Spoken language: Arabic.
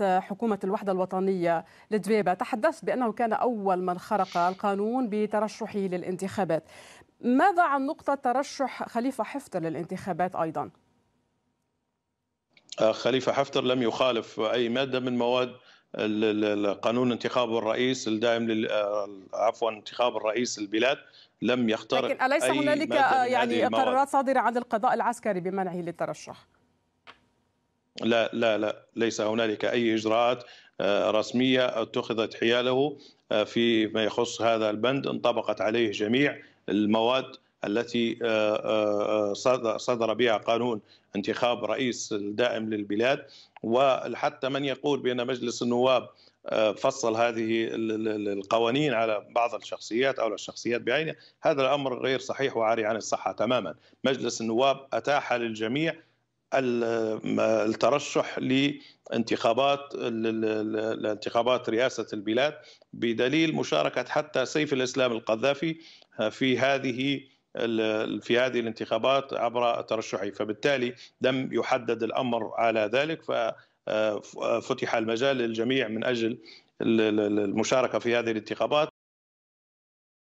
حكومة الوحدة الوطنية لدبيبة تحدثت بأنه كان أول من خرق القانون بترشحه للانتخابات ماذا عن نقطة ترشح خليفة حفتر للانتخابات أيضا؟ آه، خليفة حفتر لم يخالف أي مادة من مواد القانون انتخاب الرئيس الدائم لل... آه، عفوا انتخاب الرئيس البلاد لم يخترق لكن أليس هنالك آه، يعني قرارات صادرة عن القضاء العسكري بمنعه للترشح؟ لا لا لا ليس هنالك اي اجراءات آه، رسميه اتخذت حياله آه، فيما يخص هذا البند انطبقت عليه جميع المواد التي آه، صدر بها قانون انتخاب رئيس الدائم للبلاد وحتى من يقول بان مجلس النواب فصل هذه القوانين على بعض الشخصيات او الشخصيات بعينها هذا الامر غير صحيح وعاري عن الصحه تماما مجلس النواب اتاح للجميع الترشح لانتخابات الانتخابات رئاسه البلاد بدليل مشاركه حتى سيف الاسلام القذافي في هذه في هذه الانتخابات عبر ترشحه فبالتالي لم يحدد الامر على ذلك ففتح آه، آه، المجال للجميع من اجل المشاركه في هذه الانتخابات